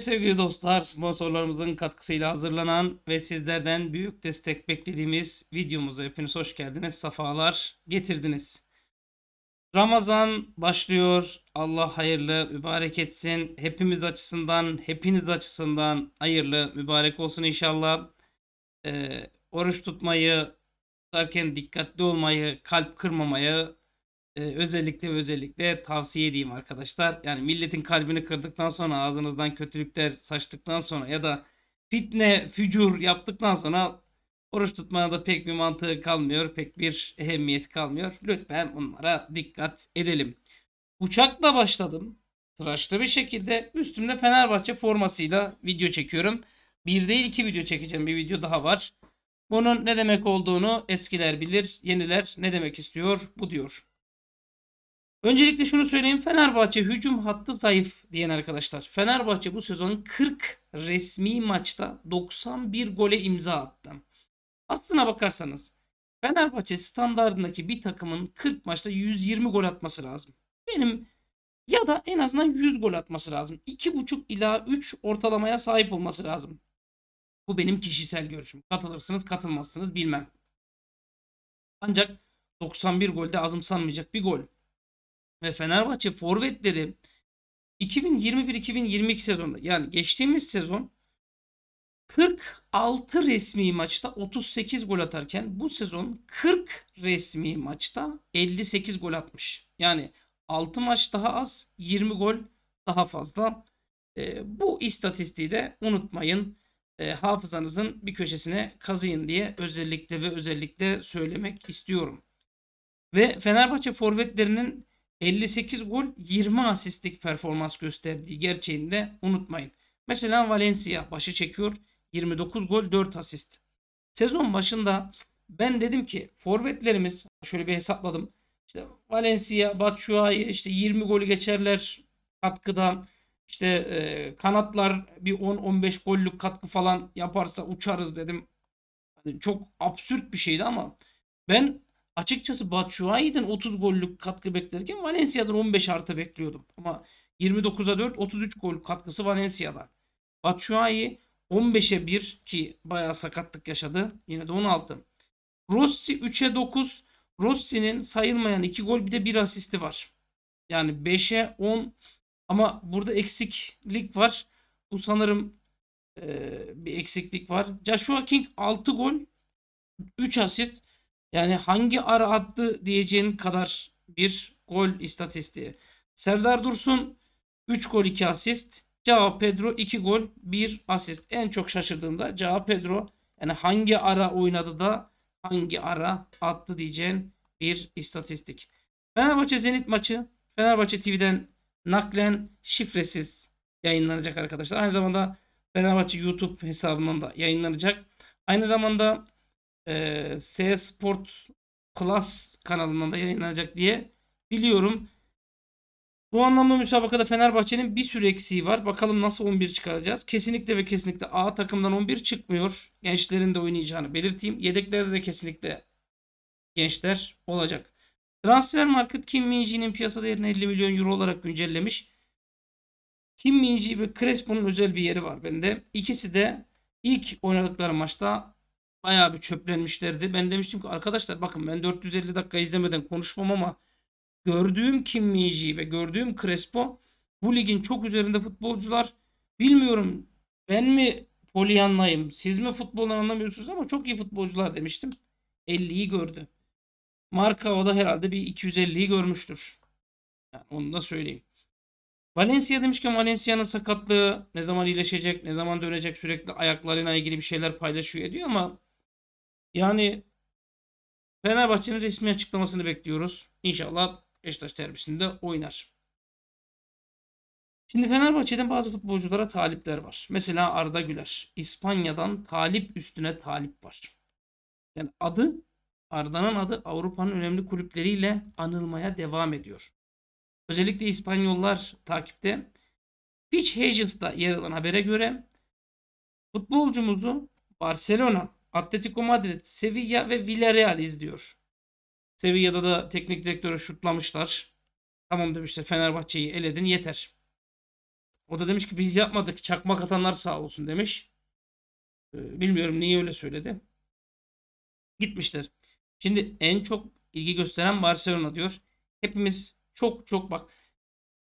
Evet sevgili dostlar sponsorlarımızın katkısıyla hazırlanan ve sizlerden büyük destek beklediğimiz videomuza hepiniz hoş geldiniz. Safalar getirdiniz. Ramazan başlıyor. Allah hayırlı mübarek etsin. Hepimiz açısından, hepiniz açısından hayırlı mübarek olsun inşallah. E, oruç tutmayı tutarken dikkatli olmayı, kalp kırmamayı ee, özellikle özellikle tavsiye edeyim arkadaşlar. Yani milletin kalbini kırdıktan sonra ağzınızdan kötülükler saçtıktan sonra ya da fitne fücur yaptıktan sonra oruç tutmaya da pek bir mantığı kalmıyor. Pek bir ehemmiyeti kalmıyor. Lütfen bunlara dikkat edelim. Uçakla başladım. Tıraşlı bir şekilde üstümde Fenerbahçe formasıyla video çekiyorum. Bir değil iki video çekeceğim. Bir video daha var. Bunun ne demek olduğunu eskiler bilir, yeniler ne demek istiyor bu diyor. Öncelikle şunu söyleyeyim. Fenerbahçe hücum hattı zayıf diyen arkadaşlar. Fenerbahçe bu sezon 40 resmi maçta 91 gole imza attı. Aslına bakarsanız Fenerbahçe standartındaki bir takımın 40 maçta 120 gol atması lazım. Benim ya da en azından 100 gol atması lazım. 2,5 ila 3 ortalamaya sahip olması lazım. Bu benim kişisel görüşüm. Katılırsınız katılmazsınız bilmem. Ancak 91 golde azımsanmayacak bir gol ve Fenerbahçe forvetleri 2021-2022 sezonunda yani geçtiğimiz sezon 46 resmi maçta 38 gol atarken bu sezon 40 resmi maçta 58 gol atmış. Yani 6 maç daha az 20 gol daha fazla. E, bu istatistiği de unutmayın. E, hafızanızın bir köşesine kazıyın diye özellikle ve özellikle söylemek istiyorum. Ve Fenerbahçe forvetlerinin 58 gol 20 asistlik performans gösterdiği gerçeğini de unutmayın. Mesela Valencia başı çekiyor 29 gol 4 asist. Sezon başında ben dedim ki forvetlerimiz şöyle bir hesapladım. İşte Valencia, Batshuayi işte 20 golü geçerler katkıda. İşte e, kanatlar bir 10-15 gollük katkı falan yaparsa uçarız dedim. Hani çok absürt bir şeydi ama ben açıkçası Batshuayi'den 30 gollük katkı beklerken Valencia'dan 15 artı bekliyordum. Ama 29'a 4 33 gol katkısı Valencia'dan. Batshuayi 15'e 1 ki bayağı sakatlık yaşadı. Yine de 16. Rossi 3'e 9. Rossi'nin sayılmayan 2 gol bir de 1 asisti var. Yani 5'e 10 ama burada eksiklik var. Bu sanırım e, bir eksiklik var. Joshua King 6 gol 3 asist. Yani hangi ara attı diyeceğin kadar bir gol istatistiği. Serdar Dursun 3 gol 2 asist. Cao Pedro 2 gol 1 asist. En çok şaşırdığımda Cao Pedro yani hangi ara oynadı da hangi ara attı diyeceğin bir istatistik. Fenerbahçe Zenit maçı Fenerbahçe TV'den naklen şifresiz yayınlanacak arkadaşlar. Aynı zamanda Fenerbahçe YouTube hesabından da yayınlanacak. Aynı zamanda e, S Sport Plus kanalından da yayınlanacak diye biliyorum. Bu anlamda müsabakada Fenerbahçe'nin bir sürü eksiği var. Bakalım nasıl 11 çıkaracağız. Kesinlikle ve kesinlikle A takımdan 11 çıkmıyor. Gençlerin de oynayacağını belirteyim. Yedeklerde de kesinlikle gençler olacak. Transfer Market Kim Minji'nin piyasa değerini 50 milyon euro olarak güncellemiş. Kim Minji ve Crespo'nun özel bir yeri var bende. İkisi de ilk oynadıkları maçta bayağı bir çöplenmişlerdi. Ben demiştim ki arkadaşlar bakın ben 450 dakika izlemeden konuşmam ama gördüğüm Kim Minji ve gördüğüm Crespo bu ligin çok üzerinde futbolcular. Bilmiyorum ben mi polyanlayım siz mi futbolu anlamıyorsunuz ama çok iyi futbolcular demiştim. 50'yi gördü. Marka o da herhalde bir 250'yi görmüştür. Yani onu da söyleyeyim. Valencia demişken Valencia'nın sakatlığı ne zaman iyileşecek, ne zaman dönecek sürekli ayaklarıyla ilgili bir şeyler paylaşıyor ediyor ama yani Fenerbahçe'nin resmi açıklamasını bekliyoruz. İnşallah Beşiktaş terbisinde oynar. Şimdi Fenerbahçe'den bazı futbolculara talipler var. Mesela Arda Güler. İspanya'dan talip üstüne talip var. Yani adı Arda'nın adı Avrupa'nın önemli kulüpleriyle anılmaya devam ediyor. Özellikle İspanyollar takipte. Pitch Hagels'da yer alan habere göre futbolcumuzu Barcelona Atletico Madrid, Sevilla ve Villarreal izliyor. Sevilla'da da teknik direktörü şutlamışlar. Tamam demişler Fenerbahçe'yi eledin yeter. O da demiş ki biz yapmadık çakmak atanlar sağ olsun demiş. Ee, bilmiyorum niye öyle söyledi. Gitmişler. Şimdi en çok ilgi gösteren Barcelona diyor. Hepimiz çok çok bak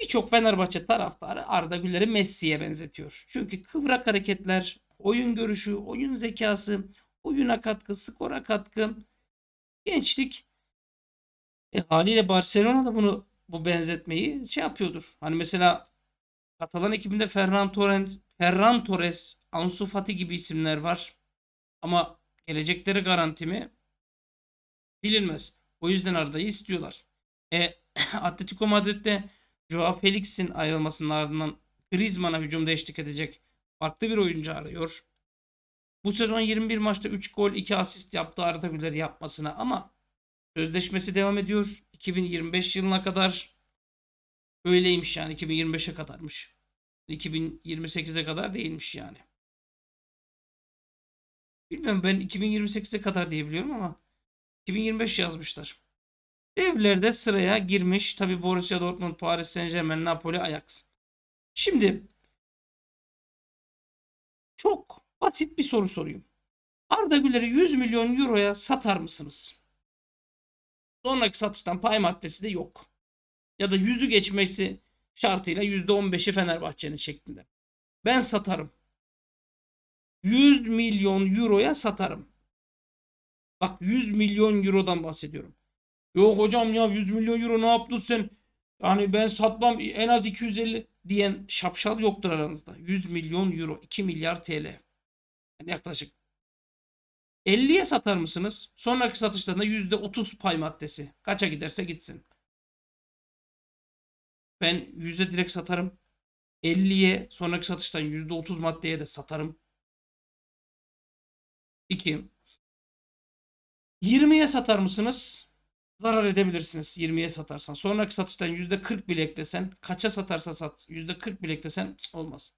birçok Fenerbahçe taraftarı Arda Güler'i Messi'ye benzetiyor. Çünkü kıvrak hareketler, oyun görüşü, oyun zekası, Oyuna katkı, skora katkı. Gençlik e, haliyle Barcelona da bunu bu benzetmeyi şey yapıyordur. Hani mesela Katalan ekibinde Ferran Torres, Ferran Torres, Ansu Fati gibi isimler var. Ama gelecekleri garanti mi? Bilinmez. O yüzden Arda'yı istiyorlar. E, Atletico Madrid'de Joao Felix'in ayrılmasının ardından Griezmann'a hücumda eşlik edecek farklı bir oyuncu arıyor. Bu sezon 21 maçta 3 gol 2 asist yaptı Arda Güler yapmasına ama sözleşmesi devam ediyor. 2025 yılına kadar öyleymiş yani 2025'e kadarmış. 2028'e kadar değilmiş yani. Bilmiyorum ben 2028'e kadar diyebiliyorum ama 2025 yazmışlar. Devlerde sıraya girmiş. Tabi Borussia Dortmund, Paris Saint Germain, Napoli, Ajax. Şimdi çok Basit bir soru sorayım. Arda Güler'i 100 milyon euroya satar mısınız? Sonraki satıştan pay maddesi de yok. Ya da yüzü geçmesi şartıyla %15'i Fenerbahçe'nin şeklinde. Ben satarım. 100 milyon euroya satarım. Bak 100 milyon eurodan bahsediyorum. Yok hocam ya 100 milyon euro ne yaptın sen? Yani ben satmam en az 250 diyen şapşal yoktur aranızda. 100 milyon euro 2 milyar TL. Yani yaklaşık 50'ye satar mısınız? Sonraki satışlarında %30 pay maddesi. Kaça giderse gitsin. Ben 100'e direkt satarım. 50'ye sonraki satıştan %30 maddeye de satarım. 2. 20'ye satar mısınız? Zarar edebilirsiniz 20'ye satarsan. Sonraki satıştan %40 bile eklesen, kaça satarsa sat %40 bile eklesen olmaz.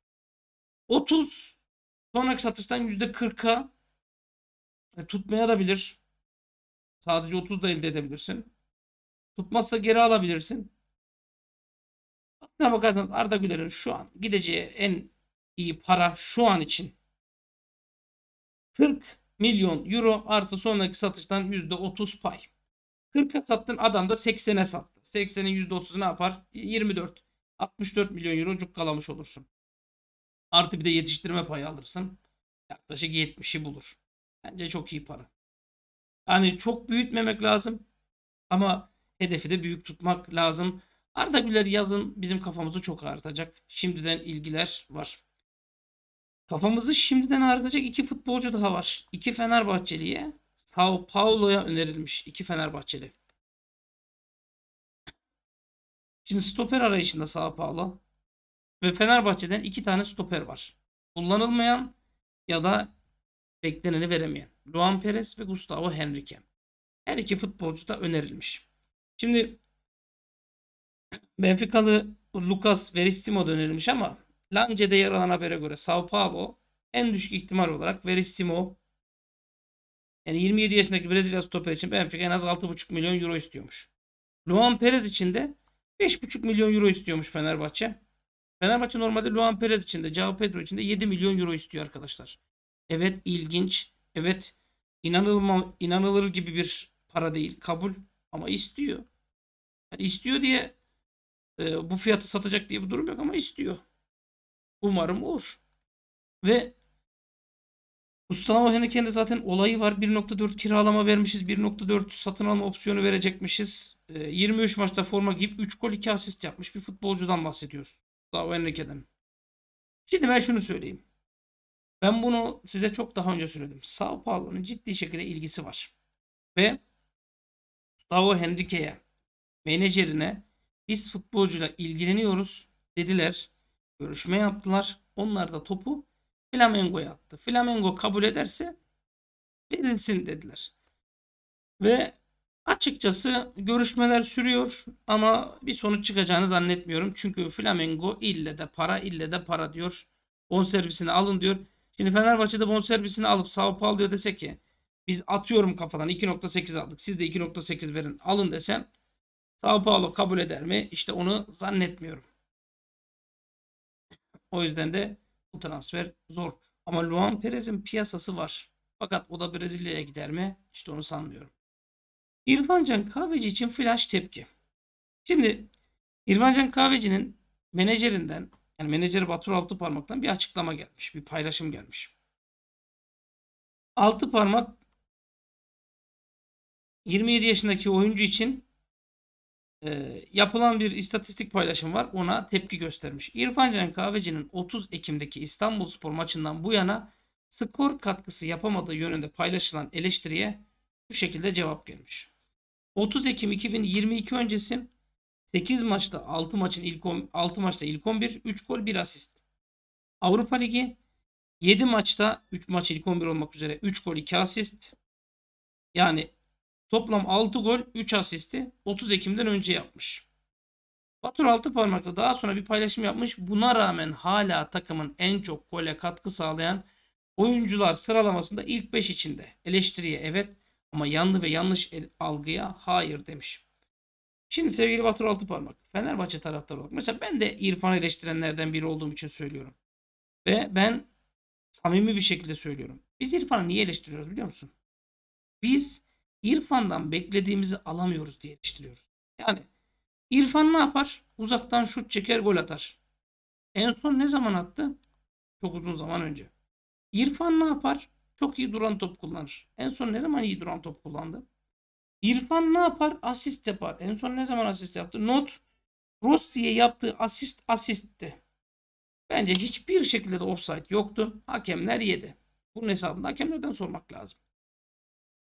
30 Sonraki satıştan %40'a e, tutmaya Sadece 30 da elde edebilirsin. Tutmazsa geri alabilirsin. Aslına bakarsanız Arda Güler'in şu an gideceği en iyi para şu an için 40 milyon euro artı sonraki satıştan %30 pay. 40'a sattın adam da 80'e sattı. 80'in %30'u ne yapar? 24. 64 milyon euro cukkalamış olursun. Artı bir de yetiştirme payı alırsın. Yaklaşık 70'i bulur. Bence çok iyi para. Yani çok büyütmemek lazım. Ama hedefi de büyük tutmak lazım. Arda Güler yazın bizim kafamızı çok ağrıtacak. Şimdiden ilgiler var. Kafamızı şimdiden ağrıtacak iki futbolcu daha var. İki Fenerbahçeli'ye, Sao Paulo'ya önerilmiş iki Fenerbahçeli. Şimdi stoper arayışında Sao Paulo. Ve Fenerbahçe'den iki tane stoper var. Kullanılmayan ya da bekleneni veremeyen. Luan Perez ve Gustavo Henrique. Her iki futbolcu da önerilmiş. Şimdi Benfica'lı Lucas Verissimo da önerilmiş ama Lance'de yer alan habere göre Sao Paulo en düşük ihtimal olarak Verissimo yani 27 yaşındaki Brezilya stoper için Benfica en az 6,5 milyon euro istiyormuş. Luan Perez için de 5,5 milyon euro istiyormuş Fenerbahçe. Fenerbahçe normalde Luan Perez için de Cao Pedro için de 7 milyon euro istiyor arkadaşlar. Evet ilginç. Evet inanılma, inanılır gibi bir para değil. Kabul. Ama istiyor. Yani istiyor diye e, bu fiyatı satacak diye bir durum yok ama istiyor. Umarım olur. Ve Mustafa Henriken de zaten olayı var. 1.4 kiralama vermişiz. 1.4 satın alma opsiyonu verecekmişiz. E, 23 maçta forma giyip 3 gol 2 asist yapmış bir futbolcudan bahsediyoruz. Gustavo Enrique'den. Şimdi ben şunu söyleyeyim. Ben bunu size çok daha önce söyledim. Sao Paulo'nun ciddi şekilde ilgisi var. Ve Gustavo Henrique'ye, menajerine biz futbolcuyla ilgileniyoruz dediler. Görüşme yaptılar. Onlar da topu Flamengo'ya attı. Flamengo kabul ederse verilsin dediler. Ve Açıkçası görüşmeler sürüyor ama bir sonuç çıkacağını zannetmiyorum. Çünkü Flamengo ille de para ille de para diyor. Bonservisini alın diyor. Şimdi Fenerbahçe'de bonservisini alıp Sao Paulo diyor dese ki biz atıyorum kafadan 2.8 aldık siz de 2.8 verin alın desem Sao Paulo kabul eder mi? İşte onu zannetmiyorum. O yüzden de bu transfer zor. Ama Luan Perez'in piyasası var. Fakat o da Brezilya'ya gider mi? İşte onu sanmıyorum. İrfancan Kahveci için flash tepki. Şimdi İrfancan Kahveci'nin menajerinden yani menajeri Batur Altıparmak'tan bir açıklama gelmiş. Bir paylaşım gelmiş. Altıparmak 27 yaşındaki oyuncu için e, yapılan bir istatistik paylaşım var. Ona tepki göstermiş. İrfan Can Kahveci'nin 30 Ekim'deki İstanbul Spor maçından bu yana skor katkısı yapamadığı yönünde paylaşılan eleştiriye bu şekilde cevap gelmiş. 30 Ekim 2022 öncesi 8 maçta 6 maçın ilk 6 maçta ilk 11, 3 gol, 1 asist. Avrupa Ligi 7 maçta 3 maç ilk 11 olmak üzere 3 gol, 2 asist. Yani toplam 6 gol, 3 asisti 30 Ekim'den önce yapmış. Batur altı parmakla daha sonra bir paylaşım yapmış. Buna rağmen hala takımın en çok gole katkı sağlayan oyuncular sıralamasında ilk 5 içinde. Eleştiriye evet, ama yanlı ve yanlış algıya hayır demiş. Şimdi sevgili Batur Altıparmak, Fenerbahçe taraftarı olarak. Mesela ben de İrfan'ı eleştirenlerden biri olduğum için söylüyorum. Ve ben samimi bir şekilde söylüyorum. Biz İrfan'ı niye eleştiriyoruz biliyor musun? Biz İrfan'dan beklediğimizi alamıyoruz diye eleştiriyoruz. Yani İrfan ne yapar? Uzaktan şut çeker gol atar. En son ne zaman attı? Çok uzun zaman önce. İrfan ne yapar? Çok iyi duran top kullanır. En son ne zaman iyi duran top kullandı? İrfan ne yapar? Asist yapar. En son ne zaman asist yaptı? Not Rossi'ye yaptığı asist asistti. Bence hiçbir şekilde de offside yoktu. Hakemler yedi. Bunun hesabını hakemlerden sormak lazım.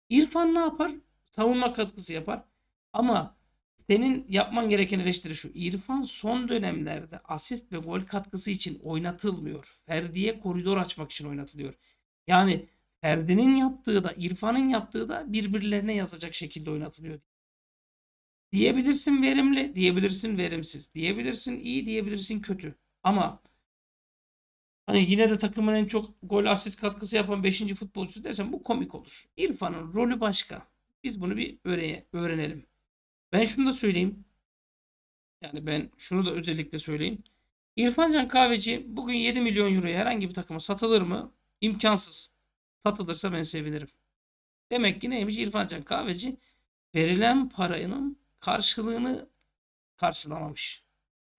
İrfan ne yapar? Savunma katkısı yapar. Ama senin yapman gereken eleştiri şu. İrfan son dönemlerde asist ve gol katkısı için oynatılmıyor. Ferdi'ye koridor açmak için oynatılıyor. Yani Ferdi'nin yaptığı da İrfan'ın yaptığı da birbirlerine yazacak şekilde oynatılıyor. Diyebilirsin verimli, diyebilirsin verimsiz, diyebilirsin iyi, diyebilirsin kötü. Ama hani yine de takımın en çok gol asist katkısı yapan 5. futbolcusu dersen bu komik olur. İrfan'ın rolü başka. Biz bunu bir öğre öğrenelim. Ben şunu da söyleyeyim. Yani ben şunu da özellikle söyleyeyim. İrfan Can Kahveci bugün 7 milyon euroya herhangi bir takıma satılır mı? İmkansız satılırsa ben sevinirim. Demek ki neymiş İrfancan Kahveci verilen paranın karşılığını karşılamamış.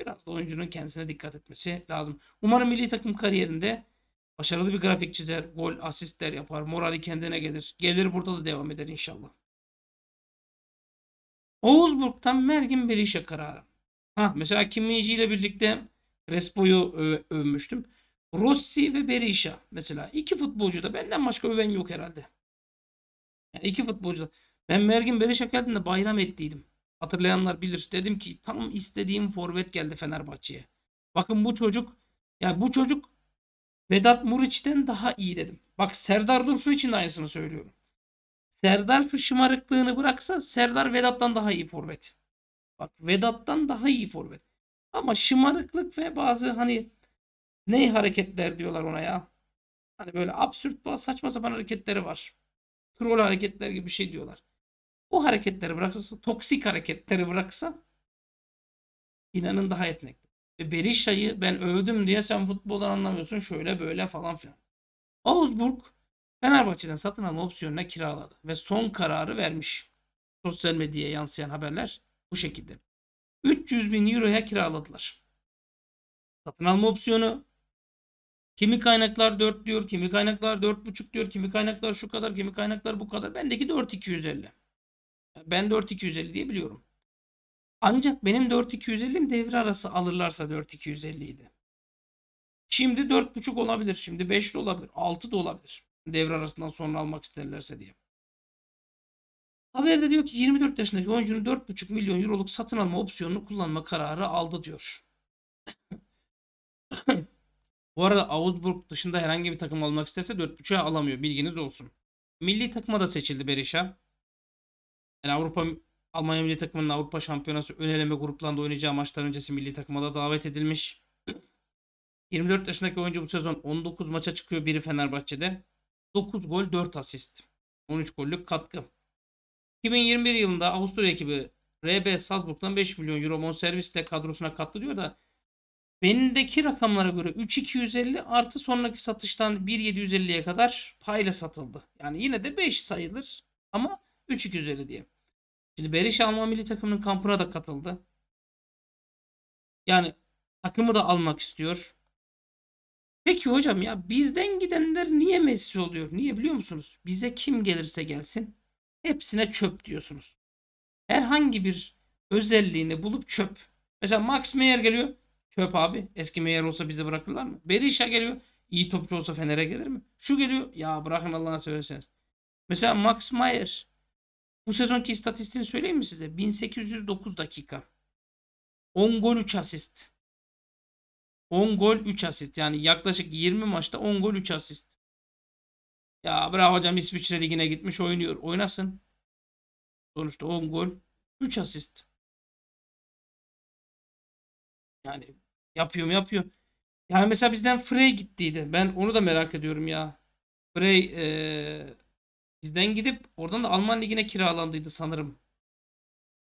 Biraz da oyuncunun kendisine dikkat etmesi lazım. Umarım milli takım kariyerinde başarılı bir grafik çizer, gol, asistler yapar, morali kendine gelir. Gelir burada da devam eder inşallah. Oğuzburg'dan Mergin Berisha kararı. Ha, mesela Kim Minji ile birlikte Respo'yu e, övmüştüm. Rossi ve Berisha mesela. iki futbolcu da benden başka öven yok herhalde. Yani iki futbolcu da. Ben Mergin Berisha geldiğinde bayram ettiydim. Hatırlayanlar bilir. Dedim ki tam istediğim forvet geldi Fenerbahçe'ye. Bakın bu çocuk yani bu çocuk Vedat Muriç'ten daha iyi dedim. Bak Serdar Dursun için de aynısını söylüyorum. Serdar şu şımarıklığını bıraksa Serdar Vedat'tan daha iyi forvet. Bak Vedat'tan daha iyi forvet. Ama şımarıklık ve bazı hani Ney hareketler diyorlar ona ya. Hani böyle absürt saçma sapan hareketleri var. Troll hareketler gibi bir şey diyorlar. O hareketleri bıraksa toksik hareketleri bıraksa inanın daha yetenekli. Ve Berisha'yı ben övdüm diye sen futboldan anlamıyorsun şöyle böyle falan filan. Augsburg Fenerbahçe'den satın alma opsiyonuna kiraladı ve son kararı vermiş. Sosyal medyaya yansıyan haberler bu şekilde. 300 bin euroya kiraladılar. Satın alma opsiyonu Kimi kaynaklar 4 diyor, kimi kaynaklar 4.5 diyor, kimi kaynaklar şu kadar, kimi kaynaklar bu kadar. Bendeki 4250. Ben 4250 diye biliyorum. Ancak benim 4250'm devre arası alırlarsa 4250 idi. Şimdi 4.5 olabilir, şimdi 5 de olabilir, 6 da olabilir. Devre arasından sonra almak isterlerse diye. Haberde diyor ki 24 yaşındaki oyuncunun 4.5 milyon euroluk satın alma opsiyonunu kullanma kararı aldı diyor. Bu arada Augsburg dışında herhangi bir takım almak isterse 4.5'e alamıyor. Bilginiz olsun. Milli takıma da seçildi Berisha. Yani Avrupa Almanya milli takımının Avrupa Şampiyonası ön eleme gruplarında oynayacağı maçlar öncesi milli takıma da davet edilmiş. 24 yaşındaki oyuncu bu sezon 19 maça çıkıyor biri Fenerbahçe'de. 9 gol 4 asist. 13 gollük katkı. 2021 yılında Avusturya ekibi RB Salzburg'dan 5 milyon euro bonservisle kadrosuna katılıyor da Benimdeki rakamlara göre 3250 artı sonraki satıştan 1750'ye kadar payla satıldı. Yani yine de 5 sayılır ama 3250 diye. Şimdi Beriş Alman milli takımının kampına da katıldı. Yani takımı da almak istiyor. Peki hocam ya bizden gidenler niye Messi oluyor? Niye biliyor musunuz? Bize kim gelirse gelsin hepsine çöp diyorsunuz. Herhangi bir özelliğini bulup çöp. Mesela Max Meyer geliyor. Çöp abi. Eski Meyer olsa bize bırakırlar mı? Berisha geliyor. İyi topçu olsa Fener'e gelir mi? Şu geliyor. Ya bırakın Allah'ını severseniz. Mesela Max Meyer. Bu sezonki istatistiğini söyleyeyim mi size? 1809 dakika. 10 gol 3 asist. 10 gol 3 asist. Yani yaklaşık 20 maçta 10 gol 3 asist. Ya bırak hocam İsviçre Ligi'ne gitmiş oynuyor. Oynasın. Sonuçta 10 gol 3 asist. Yani Yapıyor mu yapıyor. Yani mesela bizden Frey gittiydi. Ben onu da merak ediyorum ya. Frey ee, bizden gidip oradan da Alman Ligi'ne kiralandıydı sanırım.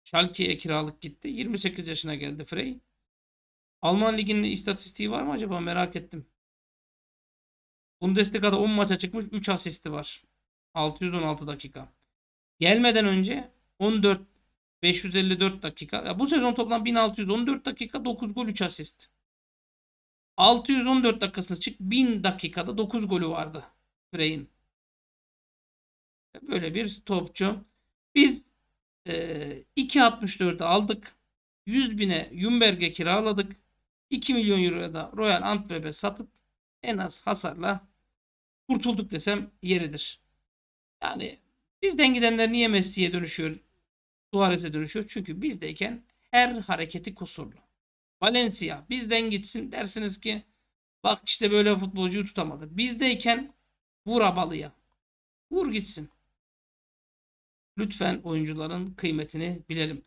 Schalke'ye kiralık gitti. 28 yaşına geldi Frey. Alman Ligi'nin istatistiği var mı acaba merak ettim. Bundesliga'da 10 maça çıkmış 3 asisti var. 616 dakika. Gelmeden önce 14 554 dakika. Ya bu sezon toplam 1614 dakika 9 gol 3 asist. 614 dakikasını çık 1000 dakikada 9 golü vardı Frey'in. Böyle bir topçu. Biz e, 2.64'e aldık. 100 bine Jumberg'e kiraladık. 2 milyon euroya da Royal Antwerp'e satıp en az hasarla kurtulduk desem yeridir. Yani biz gidenler niye Messi'ye dönüşüyor Suarez'e dönüşüyor. Çünkü bizdeyken her hareketi kusurlu. Valencia bizden gitsin dersiniz ki bak işte böyle futbolcuyu tutamadı. Bizdeyken vur abalıya. Vur gitsin. Lütfen oyuncuların kıymetini bilelim.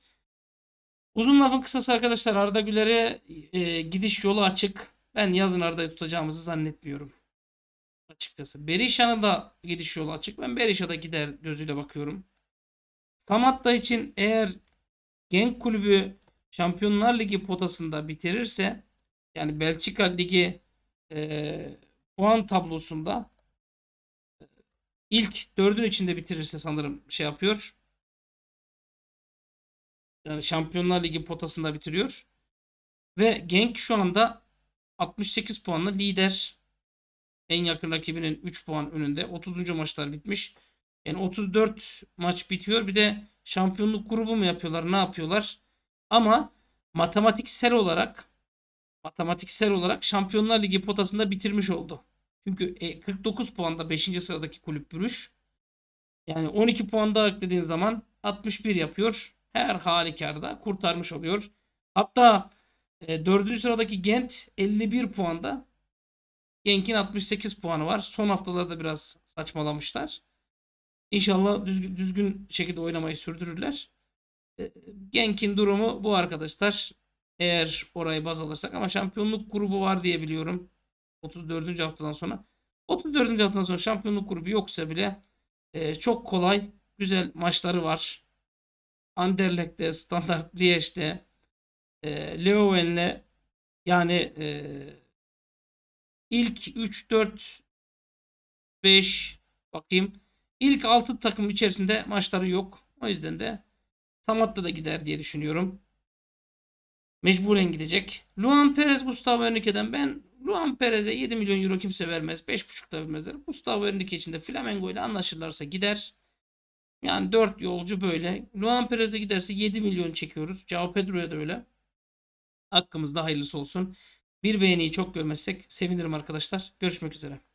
Uzun lafın kısası arkadaşlar Arda Güler'e e, gidiş yolu açık. Ben yazın Arda'yı tutacağımızı zannetmiyorum. Açıkçası. Berisha'nın da gidiş yolu açık. Ben Berisha'da gider gözüyle bakıyorum. Samatta için eğer Genk Kulübü Şampiyonlar Ligi potasında bitirirse yani Belçika Ligi e, puan tablosunda e, ilk dördün içinde bitirirse sanırım şey yapıyor. Yani Şampiyonlar Ligi potasında bitiriyor. Ve Genk şu anda 68 puanla lider. En yakın rakibinin 3 puan önünde. 30. maçlar bitmiş. Yani 34 maç bitiyor. Bir de şampiyonluk grubu mu yapıyorlar? Ne yapıyorlar? Ama matematiksel olarak matematiksel olarak Şampiyonlar Ligi potasında bitirmiş oldu. Çünkü 49 e, puanda 5. sıradaki kulüp Brüş. Yani 12 puan daha eklediğin zaman 61 yapıyor. Her halükarda kurtarmış oluyor. Hatta 4. E, sıradaki Gent 51 puanda. Gent'in 68 puanı var. Son haftalarda biraz saçmalamışlar. İnşallah düzgün, düzgün şekilde oynamayı sürdürürler. E, Genk'in durumu bu arkadaşlar. Eğer orayı baz alırsak ama şampiyonluk grubu var diye biliyorum. 34. haftadan sonra. 34. haftadan sonra şampiyonluk grubu yoksa bile e, çok kolay güzel maçları var. Anderlecht'te, Standard Liège'te, e, Leuven'le yani e, ilk 3 4 5 bakayım İlk 6 takım içerisinde maçları yok. O yüzden de Samat'ta da gider diye düşünüyorum. Mecburen gidecek. Luan Perez Gustavo Henrique'den ben Luan Perez'e 7 milyon euro kimse vermez. 5,5 da vermezler. Gustavo Henrique için de Flamengo ile anlaşırlarsa gider. Yani 4 yolcu böyle. Luan Perez'e giderse 7 milyon çekiyoruz. Cao Pedro'ya da öyle. Hakkımızda hayırlısı olsun. Bir beğeniyi çok görmezsek sevinirim arkadaşlar. Görüşmek üzere.